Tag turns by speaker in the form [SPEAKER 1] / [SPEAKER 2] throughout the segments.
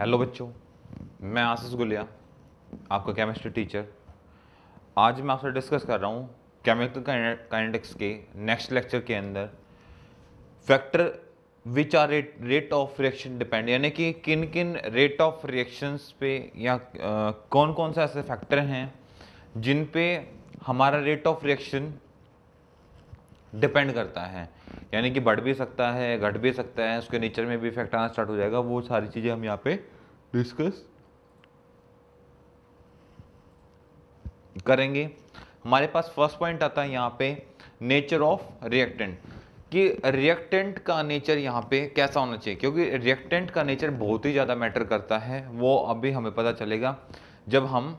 [SPEAKER 1] hello बच्चों मैं आशीष गुलिया आपका केमिस्ट्री टीचर आज मैं आपसे डिस्कस कर रहा हूँ केमिकल काइनेटिक्स के नेक्स्ट लेक्चर के अंदर factor which are rate rate of reaction depend यानी कि किन किन रेट ऑफ रिएक्शंस पे या कौन कौन से ऐसे फैक्टर हैं जिन पे हमारा रेट ऑफ रिएक्शन डिपेंड करता है यानी कि बढ़ भी सकता है घट भी सकता है उसके नेचर में भी इफेक्ट आना स्टार्ट हो जाएगा वो सारी चीज़ें हम यहाँ पे डिस्कस करेंगे हमारे पास फर्स्ट पॉइंट आता है यहाँ पे नेचर ऑफ रिएक्टेंट कि रिएक्टेंट का नेचर यहाँ पे कैसा होना चाहिए क्योंकि रिएक्टेंट का नेचर बहुत ही ज़्यादा मैटर करता है वो अभी हमें पता चलेगा जब हम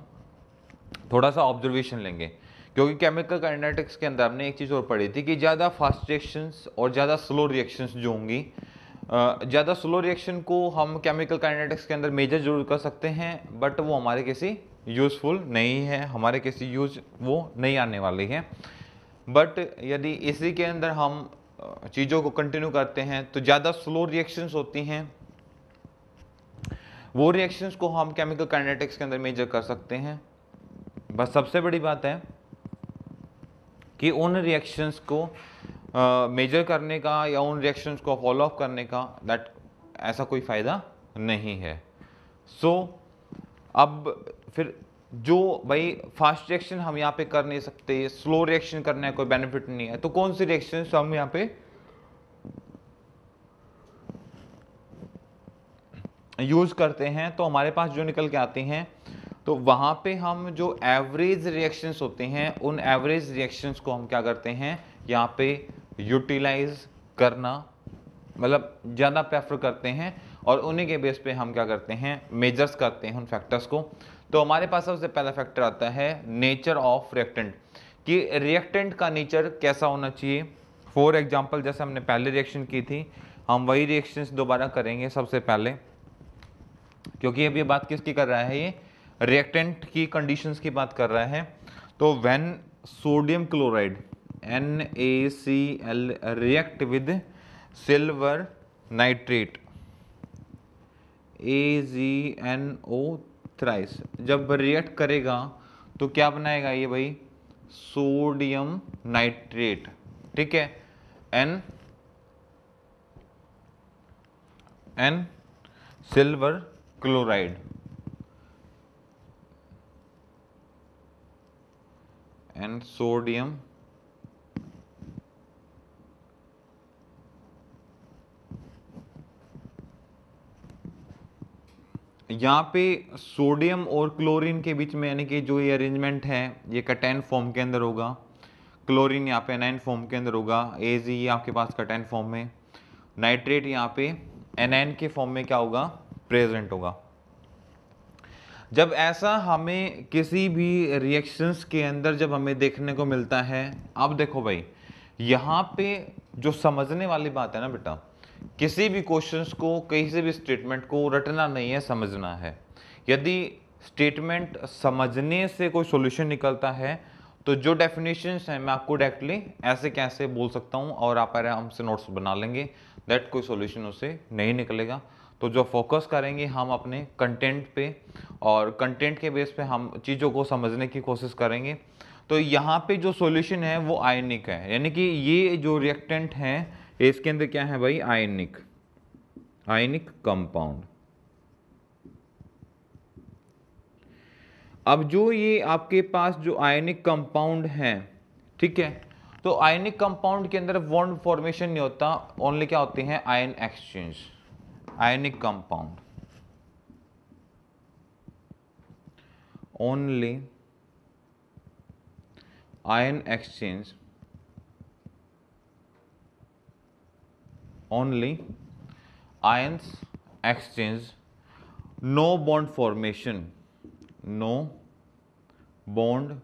[SPEAKER 1] थोड़ा सा ऑब्जर्वेशन लेंगे क्योंकि केमिकल काइनेटिक्स के अंदर हमने एक चीज़ और पढ़ी थी कि ज़्यादा फास्ट रिएक्शंस और ज़्यादा स्लो रिएक्शंस जो होंगी ज़्यादा स्लो रिएक्शन को हम केमिकल काइनेटिक्स के अंदर मेजर जरूर कर सकते हैं बट वो हमारे किसी यूज़फुल नहीं है हमारे किसी यूज वो नहीं आने वाली है बट यदि इसी के अंदर हम चीज़ों को कंटिन्यू करते हैं तो ज़्यादा स्लो रिएक्शंस होती हैं वो रिएक्शंस को हम केमिकल काइनेटिक्स के अंदर मेजर कर सकते हैं बस सबसे बड़ी बात है कि उन रिएक्शंस को मेजर uh, करने का या उन रिएक्शंस को फॉलो अप करने का दैट ऐसा कोई फ़ायदा नहीं है सो so, अब फिर जो भाई फास्ट रिएक्शन हम यहाँ पे कर नहीं सकते स्लो रिएक्शन करने का कोई बेनिफिट नहीं है तो कौन सी रिएक्शन हम यहाँ पे यूज़ करते हैं तो हमारे पास जो निकल के आते हैं तो वहाँ पे हम जो एवरेज रिएक्शंस होते हैं उन एवरेज रिएक्शंस को हम क्या करते हैं यहाँ पे यूटिलाइज करना मतलब ज़्यादा प्रेफर करते हैं और उन्हीं के बेस पे हम क्या करते हैं मेजर्स करते हैं उन फैक्टर्स को तो हमारे पास सबसे पहला फैक्टर आता है नेचर ऑफ रिएक्टेंट कि रिएक्टेंट का नेचर कैसा होना चाहिए फॉर एग्जाम्पल जैसे हमने पहले रिएक्शन की थी हम वही रिएक्शंस दोबारा करेंगे सबसे पहले क्योंकि अब ये बात किसकी कर रहा है ये रिएक्टेंट की कंडीशंस की बात कर रहे हैं तो when sodium chloride N A C L react with silver nitrate A G N O thrice जब रिएक्ट करेगा तो क्या बनाएगा ये भाई सोडियम नाइट्रेट ठीक है and and silver chloride and sodium यहाँ पे सोडियम और क्लोरीन के बीच में यानी कि जो ये अरेंजमेंट है ये कटेन फॉर्म के अंदर होगा क्लोरीन यहाँ पे एनाइन फॉर्म के अंदर होगा ए जी आपके पास कटेन फॉर्म में नाइट्रेट यहाँ पे एनाइन के फॉर्म में क्या होगा प्रेजेंट होगा जब ऐसा हमें किसी भी रिएक्शंस के अंदर जब हमें देखने को मिलता है अब देखो भाई यहाँ पे जो समझने वाली बात है ना बेटा किसी भी क्वेश्चंस को कहीं से भी स्टेटमेंट को रटना नहीं है समझना है यदि स्टेटमेंट समझने से कोई सॉल्यूशन निकलता है तो जो डेफिनेशंस हैं मैं आपको डायरेक्टली ऐसे कैसे बोल सकता हूँ और आप आराम से नोट्स बना लेंगे दैट कोई सोल्यूशन उसे नहीं निकलेगा तो जो फोकस करेंगे हम अपने कंटेंट पे और कंटेंट के बेस पे हम चीज़ों को समझने की कोशिश करेंगे तो यहाँ पे जो सॉल्यूशन है वो आयनिक है यानी कि ये जो रिएक्टेंट है इसके अंदर क्या है भाई आयनिक आयनिक कंपाउंड अब जो ये आपके पास जो आयनिक कंपाउंड है ठीक है तो आयनिक कंपाउंड के अंदर बॉन्ड फॉर्मेशन नहीं होता ओनली क्या होते हैं ion exchange ionic compound only ion exchange only ions exchange no bond formation no bond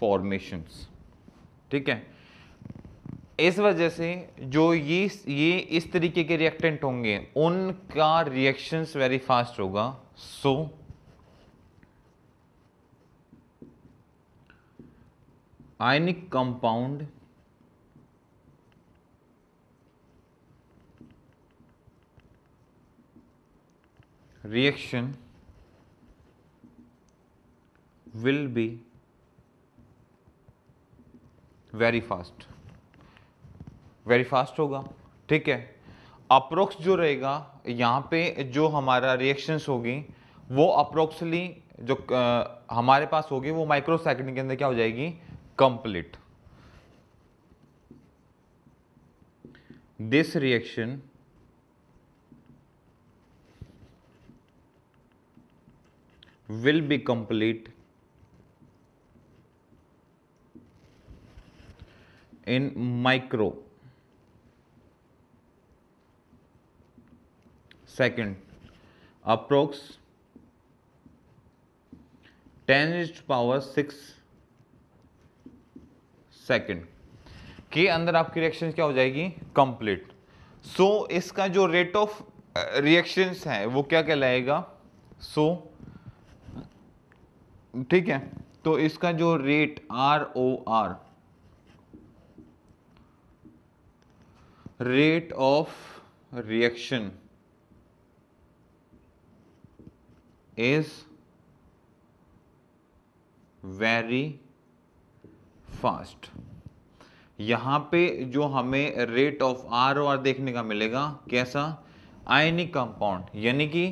[SPEAKER 1] formations ठीक है इस वजह से जो ये ये इस तरीके के रिएक्टेंट होंगे उनका रिएक्शंस वेरी फास्ट होगा so ionic compound reaction will be very fast very fast होगा ठीक है अप्रोक्स जो रहेगा यहाँ पे जो हमारा रिएक्शंस होगी वो अप्रोक्सली जो आ, हमारे पास होगी वो माइक्रो सेकेंड के अंदर क्या हो जाएगी complete this reaction will be complete in micro second approx ten is power six second के अंदर आपकी रिएक्शन क्या हो जाएगी कंप्लीट सो so, इसका जो रेट ऑफ रिएक्शंस है वो क्या कहलाएगा सो so, ठीक है तो इसका जो rate R O R rate of reaction is very fast यहां पे जो हमें rate of R O R देखने का मिलेगा कैसा आयनिक कंपाउंड यानी कि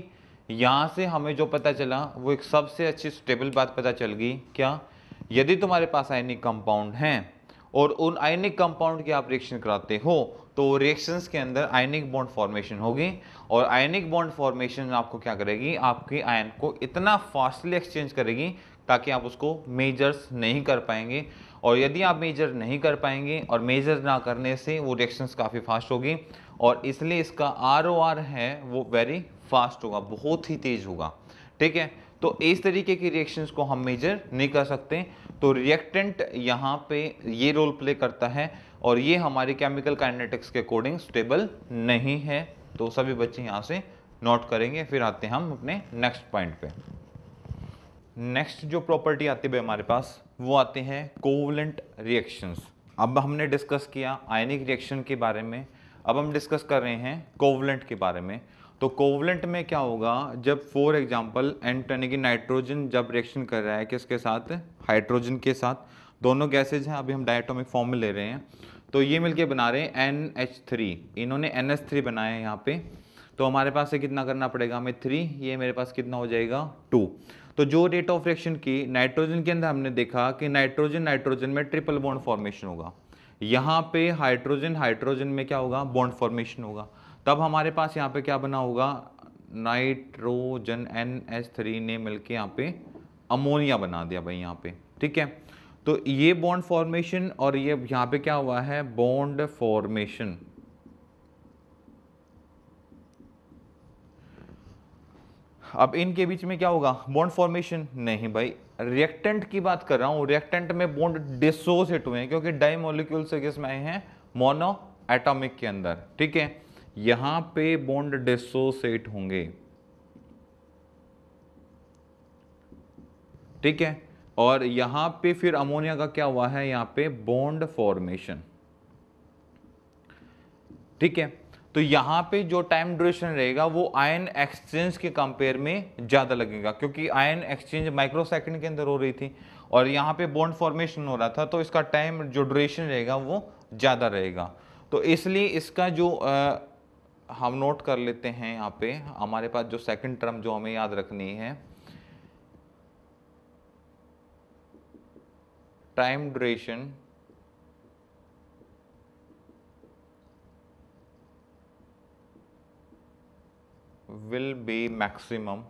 [SPEAKER 1] यहां से हमें जो पता चला वो एक सबसे अच्छी स्टेबल बात पता चल गई क्या यदि तुम्हारे पास आयनिक कंपाउंड है और उन आयनिक कंपाउंड के आप रिएक्शन कराते हो तो रिएक्शंस के अंदर आयनिक बॉन्ड फॉर्मेशन होगी और आयनिक बॉन्ड फॉर्मेशन आपको क्या करेगी आपके आयन को इतना फास्टली एक्सचेंज करेगी ताकि आप उसको मेजर्स नहीं कर पाएंगे और यदि आप मेजर नहीं कर पाएंगे और मेजर ना करने से वो रिएक्शंस काफ़ी फास्ट होगी और इसलिए इसका आर ओ आर है वो वेरी फास्ट होगा बहुत ही तेज़ होगा ठीक है तो इस तरीके की रिएक्शंस को हम मेजर नहीं कर सकते तो रिएक्टेंट यहाँ पे ये रोल प्ले करता है और ये हमारे केमिकल काइनेटिक्स के अकॉर्डिंग स्टेबल नहीं है तो सभी बच्चे यहाँ से नोट करेंगे फिर आते हैं हम अपने नेक्स्ट पॉइंट पे नेक्स्ट जो प्रॉपर्टी आती है हमारे पास वो आते हैं कोवलेंट रिएक्शंस अब हमने डिस्कस किया आयनिक रिएक्शन के बारे में अब हम डिस्कस कर रहे हैं कोवलेंट के बारे में तो कोवलेंट में क्या होगा जब फॉर एग्जांपल एंट यानी कि नाइट्रोजन जब रिएक्शन कर रहा है किसके साथ हाइड्रोजन के साथ दोनों गैसेज हैं अभी हम डायटोमिक फॉर्म में ले रहे हैं तो ये मिलके बना रहे हैं एन एच थ्री इन्होंने एन एच थ्री बनाया है यहाँ पे तो हमारे पास से कितना करना पड़ेगा हमें थ्री ये मेरे पास कितना हो जाएगा टू तो जो रेट ऑफ रिएक्शन की नाइट्रोजन के अंदर हमने देखा कि नाइट्रोजन नाइट्रोजन में ट्रिपल बॉन्ड फॉर्मेशन होगा यहाँ पे हाइड्रोजन हाइड्रोजन में क्या होगा बॉन्ड फॉर्मेशन होगा तब हमारे पास यहाँ पे क्या बना होगा नाइट्रोजन एन एच थ्री ने मिलकर यहाँ पे अमोनिया बना दिया भाई यहाँ पे ठीक है तो ये बॉन्ड फॉर्मेशन और ये यहां पे क्या हुआ है बॉन्ड फॉर्मेशन अब इनके बीच में क्या होगा बॉन्ड फॉर्मेशन नहीं भाई रिएक्टेंट की बात कर रहा हूं रिएक्टेंट में बॉन्ड डिसोसिएट हुए हैं क्योंकि डाई मोलिक्यूल से किस में आए हैं मोनो एटॉमिक के अंदर ठीक है यहां पे बॉन्ड डिसोसिएट होंगे ठीक है और यहां पे फिर अमोनिया का क्या हुआ है यहाँ पे बॉन्ड फॉर्मेशन ठीक है तो यहां पे जो टाइम ड्यूरेशन रहेगा वो आयन एक्सचेंज के कंपेयर में ज़्यादा लगेगा क्योंकि आयन एक्सचेंज माइक्रोसेकंड के अंदर हो रही थी और यहाँ पे बॉन्ड फॉर्मेशन हो रहा था तो इसका टाइम जो ड्यूरेशन रहेगा वो ज़्यादा रहेगा तो इसलिए इसका जो आ, हम नोट कर लेते हैं यहाँ पे हमारे पास जो सेकंड टर्म जो हमें याद रखनी है time duration will be maximum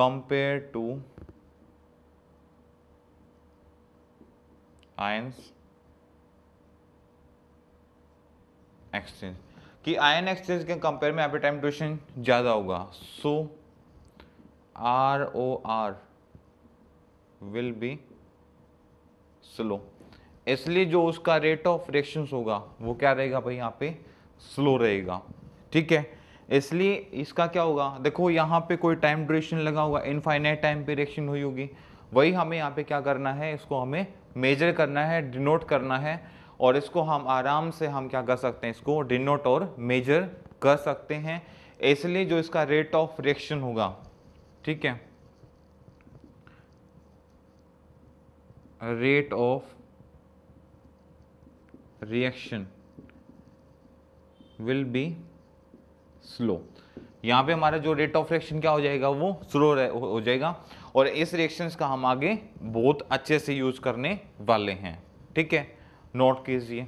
[SPEAKER 1] compared to ions exchange कि आयन एक्सचेंज के कंपेयर में एपिटाइम ड्यूरेशन ज़्यादा होगा so R O R will be slow इसलिए जो उसका रेट ऑफ रिएक्शन होगा वो क्या रहेगा भाई यहाँ पे स्लो रहेगा ठीक है इसलिए इसका क्या होगा देखो यहाँ पे कोई टाइम ड्यूरेशन लगा होगा इनफाइनाइट टाइम पे रिएक्शन हुई होगी वही हमें यहाँ पे क्या करना है इसको हमें मेजर करना है डिनोट करना है और इसको हम आराम से हम क्या कर सकते हैं इसको डिनोट और मेजर कर सकते हैं इसलिए जो इसका रेट ऑफ रिएक्शन होगा ठीक है rate of reaction will be slow यहां पे हमारा जो रेट ऑफ रिएक्शन क्या हो जाएगा वो स्लो हो जाएगा और इस रिएक्शन का हम आगे बहुत अच्छे से यूज़ करने वाले हैं ठीक है नोट कीजिए